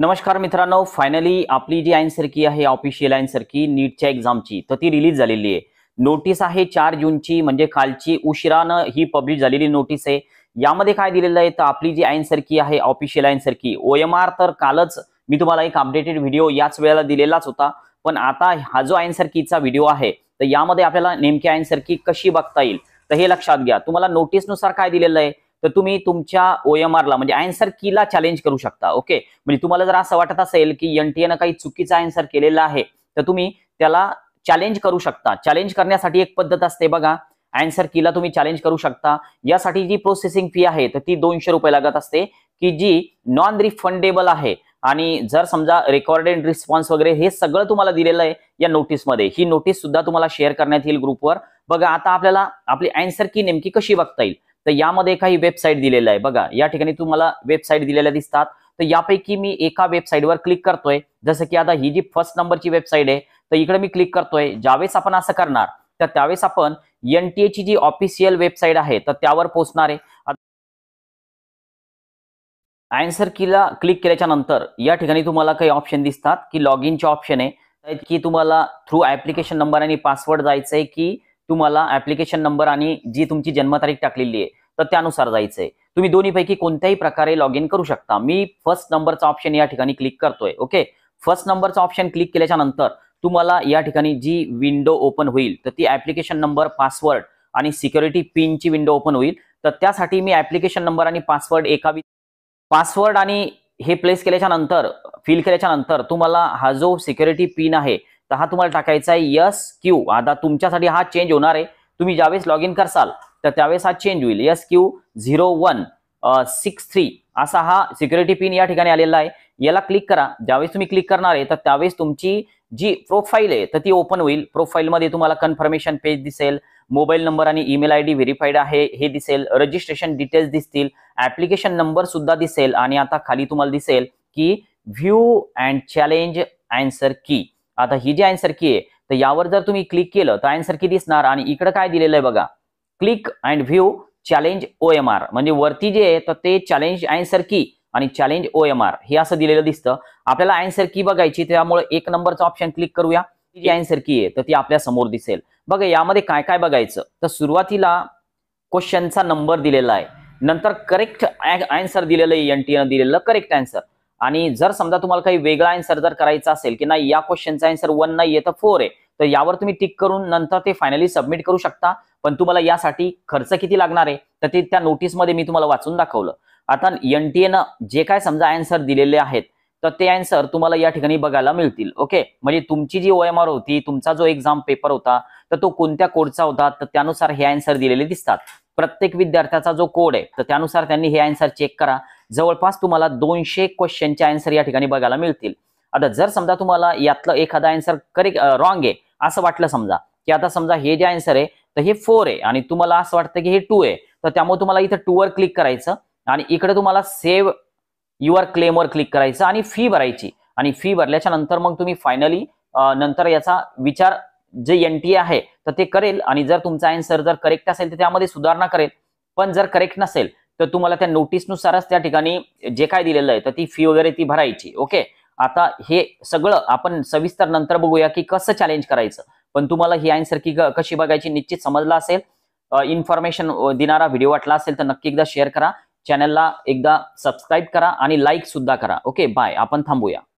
नमस्कार मित्रांनो फायनली आपली जी की आहे ऑफिशियल सारखी नीटच्या एक्झामची तर ती रिलीज झालेली आहे नोटीस आहे चार जूनची म्हणजे कालची उशिरानं ही पब्लिश झालेली नोटीस आहे यामध्ये काय दिलेलं आहे तर आपली जी की आहे official answer key O M R तर कालच मी तुम्हाला एक अपडेटेड व्हिडिओ याच वेळेला दिलेलाच होता पण आता हा जो कीचा व्हिडिओ आहे तर यामध्ये आपल्याला नेमकी की कशी बघता येईल तर हे लक्षात घ्या तुम्हाला नोटीसनुसार काय दिलेलं आहे तर तुम्ही तुमच्या ओ एम म्हणजे आन्सर कीला चॅलेंज करू शकता ओके म्हणजे तुम्हाला जर असं वाटत असेल की एन टी काही चुकीचा आन्सर केलेला आहे तर तुम्ही त्याला चॅलेंज करू शकता चॅलेंज करण्यासाठी एक पद्धत असते बघा आन्सर कीला तुम्ही चॅलेंज करू शकता यासाठी जी प्रोसेसिंग फी आहे तर ती दोनशे रुपये लागत असते की जी नॉन रिफंडेबल आहे आणि जर समजा रेकॉर्डेड रिस्पॉन्स वगैरे हे सगळं तुम्हाला दिलेलं आहे या नोटीसमध्ये ही नोटीस सुद्धा तुम्हाला शेअर करण्यात येईल ग्रुपवर बघा आता आपल्याला आपली आन्सर की नेमकी कशी बघता येईल तर यामध्ये काही वेबसाईट दिलेला आहे बघा या ठिकाणी तुम्हाला वेबसाईट दिलेल्या दिसतात तर यापैकी मी एका वेबसाईटवर क्लिक करतोय जसं की आता ही जी फर्स्ट नंबरची वेबसाईट आहे तर इकडे मी क्लिक करतोय ज्यावेळेस आपण असं करणार तर त्यावेळेस आपण एन टी ची जी ऑफिशियल वेबसाईट आहे तर त्यावर पोहोचणार आहे की क्लिक केल्याच्या नंतर या ठिकाणी तुम्हाला काही ऑप्शन दिसतात की लॉग इनचे ऑप्शन आहे की तुम्हाला थ्रू ऍप्लिकेशन नंबर आणि पासवर्ड जायचं आहे की तुम्हाला ऍप्लिकेशन नंबर आणि जी तुमची जन्मतारीख टाकलेली आहे तर त्यानुसार जायचं आहे तुम्ही दोन्हीपैकी कोणत्याही प्रकारे लॉग इन करू शकता मी फर्स्ट नंबरचा ऑप्शन या ठिकाणी क्लिक करतोय ओके फर्स्ट नंबरचा ऑप्शन क्लिक केल्याच्या नंतर तुम्हाला या ठिकाणी जी विंडो ओपन होईल तर ती ऍप्लिकेशन नंबर पासवर्ड आणि सिक्युरिटी पिनची विंडो ओपन होईल तर त्यासाठी मी ऍप्लिकेशन नंबर आणि पासवर्ड एका पासवर्ड आणि हे प्लेस केल्याच्या नंतर फिल केल्याच्या नंतर तुम्हाला हा जो सिक्युरिटी पिन आहे तर हा तुम्हाला टाकायचा आहे यस क्यू आता तुमच्यासाठी हा चेंज होणार आहे तुम्ही ज्यावेळेस लॉग इन करसाल तर त्यावेळेस हा चेंज होईल S Q zero one six three असा हा सिक्युरिटी पिन या ठिकाणी आलेला आहे याला क्लिक करा ज्यावेळेस तुम्ही क्लिक करणार आहे तर त्यावेळेस तुमची जी प्रोफाईल आहे तर ती ओपन होईल प्रोफाईलमध्ये तुम्हाला कन्फर्मेशन पेज दिसेल मोबाईल नंबर आणि ईमेल आय डी व्हेरीफाईड आहे हे दिसेल रजिस्ट्रेशन डिटेल्स दिसतील ऍप्लिकेशन नंबर सुद्धा दिसेल आणि आता खाली तुम्हाला दिसेल की view and challenge answer key आता ही जी आन्सर की आहे तर यावर जर तुम्ही क्लिक केलं तर आन्सर की दिसणार आणि इकडं काय दिलेलं आहे बघा click and view challenge O M R म्हणजे वरती जे आहे तर ते चॅलेंज आन्सर की आणि चॅलेंज ओ एम आर हे असं दिलेलं दिसतं आपल्याला आन्सर की बघायची त्यामुळे एक नंबरचा ऑप्शन क्लिक करूया जी आन्सर की आहे तर ती आपल्या समोर दिसेल बघा यामध्ये काय काय बघायचं तर सुरुवातीला क्वेश्चनचा नंबर दिलेला आहे नंतर करेक्ट आन्सर दिलेलं आहे एन टीनं दिलेलं करेक्ट आन्सर आणि जर समजा तुम्हाला काही वेगळा आन्सर जर करायचा असेल की नाही या क्वेश्चनचा आन्सर वन नाहीये तर फोर आहे तर यावर तुम्ही टिक करून नंतर ते फायनली सबमिट करू शकता पण तुम्हाला यासाठी खर्च किती लागणार आहे तर ते त्या नोटीसमध्ये मी तुम्हाला वाचून दाखवलं आता एन टी एनं जे काय समजा आन्सर दिलेले आहेत तर ते आन्सर तुम्हाला या ठिकाणी बघायला मिळतील ओके म्हणजे तुमची जी ओएमआर होती तुमचा जो एक्झाम पेपर होता तर तो कोणत्या कोडचा होता तर त्यानुसार हे आन्सर दिलेले दिसतात प्रत्येक विद्यार्थ्याचा जो कोड आहे तर त्यानुसार त्यांनी हे आन्सर चेक करा जवळपास तुम्हाला दोनशे क्वेश्चनचे आन्सर या ठिकाणी बघायला मिळतील आता जर समजा तुम्हाला यातलं एखादा आन्सर करेक्ट रॉंग आहे असं वाटलं समजा की आता समजा हे जे आन्सर आहे तर हे फोर आहे आणि तुम्हाला असं वाटतं की हे टू आहे तर त्यामुळे तुम्हाला इथं टूवर क्लिक करायचं आणि इकडे तुम्हाला सेव्ह युअर क्लेमवर क्लिक करायचं आणि फी भरायची आणि फी भरल्याच्या नंतर मग तुम्ही फायनली नंतर याचा विचार जे एन आहे तर ते करेल आणि जर तुमचा आन्सर जर करेक्ट असेल तर त्यामध्ये सुधारणा करेल पण जर करेक्ट नसेल तर तुम्हाला त्या नोटीसनुसारच त्या ठिकाणी जे काय दिलेलं आहे तर ती फी वगैरे ती भरायची ओके आता हे सगळं आपण सविस्तर नंतर बघूया की कसं चॅलेंज करायचं पण तुम्हाला ही आन्सर की कशी बघायची निश्चित समजला असेल इन्फॉर्मेशन देणारा व्हिडिओ वाटला असेल तर नक्की एकदा शेअर करा चॅनलला एकदा सबस्क्राईब करा आणि लाईक सुद्धा करा ओके बाय आपण थांबूया